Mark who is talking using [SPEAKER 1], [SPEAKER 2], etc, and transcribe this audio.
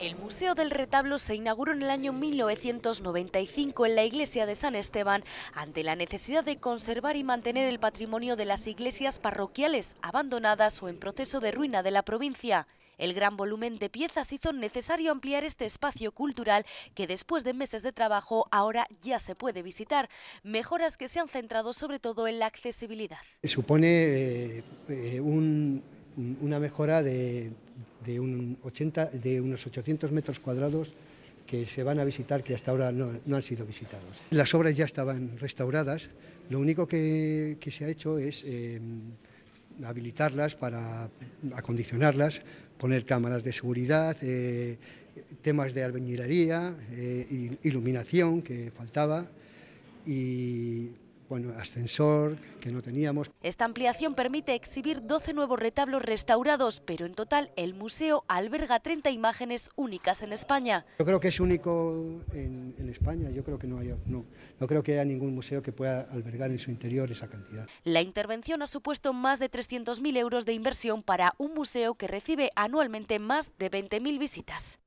[SPEAKER 1] El Museo del Retablo se inauguró en el año 1995 en la iglesia de San Esteban ante la necesidad de conservar y mantener el patrimonio de las iglesias parroquiales abandonadas o en proceso de ruina de la provincia. El gran volumen de piezas hizo necesario ampliar este espacio cultural que después de meses de trabajo ahora ya se puede visitar. Mejoras que se han centrado sobre todo en la accesibilidad.
[SPEAKER 2] Supone eh, eh, una mejora de de, unos 800 metros cuadrados que se van a visitar, que hasta ahora no, han sido visitados. Las obras ya estaban restauradas, lo único que, se ha hecho es em, habilitarlas para acondicionarlas, poner cámaras de seguridad, eh, temas de albañilería, eh, iluminación que faltaba y bueno, ascensor que no teníamos.
[SPEAKER 1] Esta ampliación permite exhibir 12 nuevos retablos restaurados, pero en total el museo alberga 30 imágenes únicas en España.
[SPEAKER 2] Yo creo que es único en, España, yo creo que no, hay, no, no creo que haya ningún museo que pueda albergar en su interior esa cantidad.
[SPEAKER 1] La intervención ha supuesto más de 300.000 euros de inversión para un museo que recibe anualmente más de 20.000 visitas.